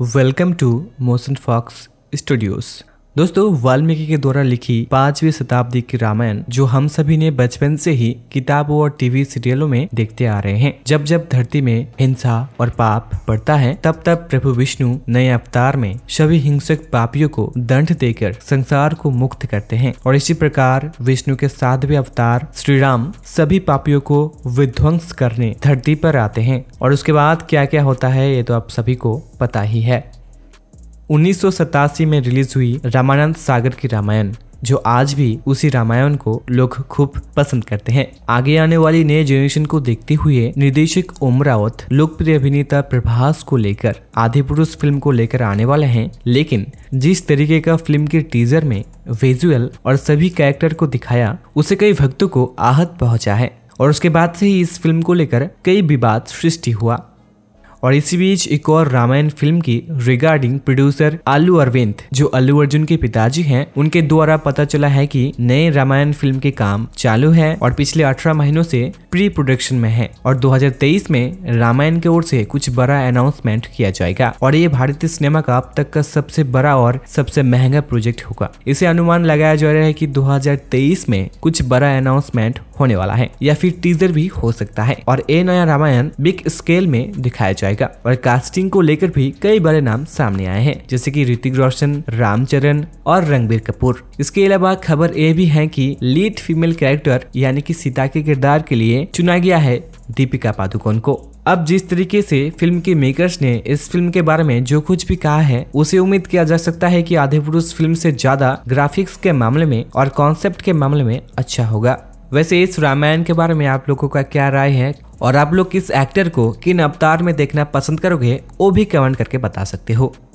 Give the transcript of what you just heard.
Welcome to Motion Fox Studios. दोस्तों वाल्मीकि के द्वारा लिखी पांचवी शताब्दी की रामायण जो हम सभी ने बचपन से ही किताबों और टीवी सीरियलों में देखते आ रहे हैं जब जब धरती में हिंसा और पाप बढ़ता है तब तब प्रभु विष्णु नए अवतार में सभी हिंसक पापियों को दंड देकर संसार को मुक्त करते हैं और इसी प्रकार विष्णु के सातवें अवतार श्री राम सभी पापियों को विध्वंस करने धरती पर आते हैं और उसके बाद क्या क्या होता है ये तो आप सभी को पता ही है उन्नीस में रिलीज हुई रामानंद सागर की रामायण जो आज भी उसी रामायण को लोग खूब पसंद करते हैं आगे आने वाली नए जनरेशन को देखते हुए निर्देशक ओम रावत लोकप्रिय अभिनेता प्रभास को लेकर आधे पुरुष फिल्म को लेकर आने वाले हैं लेकिन जिस तरीके का फिल्म के टीजर में विजुअल और सभी कैरेक्टर को दिखाया उसे कई भक्तों को आहत पहुंचा है और उसके बाद से ही इस फिल्म को लेकर कई विवाद सृष्टि हुआ और इसी बीच एक और रामायण फिल्म की रिगार्डिंग प्रोड्यूसर आलू अरविंद जो अल्लू अर्जुन के पिताजी हैं उनके द्वारा पता चला है कि नए रामायण फिल्म के काम चालू है और पिछले अठारह महीनों से प्री प्रोडक्शन में है और 2023 में रामायण की ओर से कुछ बड़ा अनाउंसमेंट किया जाएगा और ये भारतीय सिनेमा का अब तक का सबसे बड़ा और सबसे महंगा प्रोजेक्ट होगा इसे अनुमान लगाया जा रहा है की दो में कुछ बड़ा अनाउंसमेंट होने वाला है या फिर टीजर भी हो सकता है और ये नया रामायण बिग स्केल में दिखाया जाएगा और कास्टिंग को लेकर भी कई बड़े नाम सामने आए हैं जैसे की ऋतिक रोशन रामचरण और रणबीर कपूर इसके अलावा खबर ये भी है की लीड फीमेल कैरेक्टर यानी की सीता के किरदार के लिए चुना गया है दीपिका पादुकोण को अब जिस तरीके से फिल्म के मेकर्स ने इस फिल्म के बारे में जो कुछ भी कहा है उसे उम्मीद किया जा सकता है कि आधे पुरुष फिल्म से ज्यादा ग्राफिक्स के मामले में और कॉन्सेप्ट के मामले में अच्छा होगा वैसे इस रामायण के बारे में आप लोगों का क्या राय है और आप लोग किस एक्टर को किन अवतार में देखना पसंद करोगे वो भी कमेंट करके बता सकते हो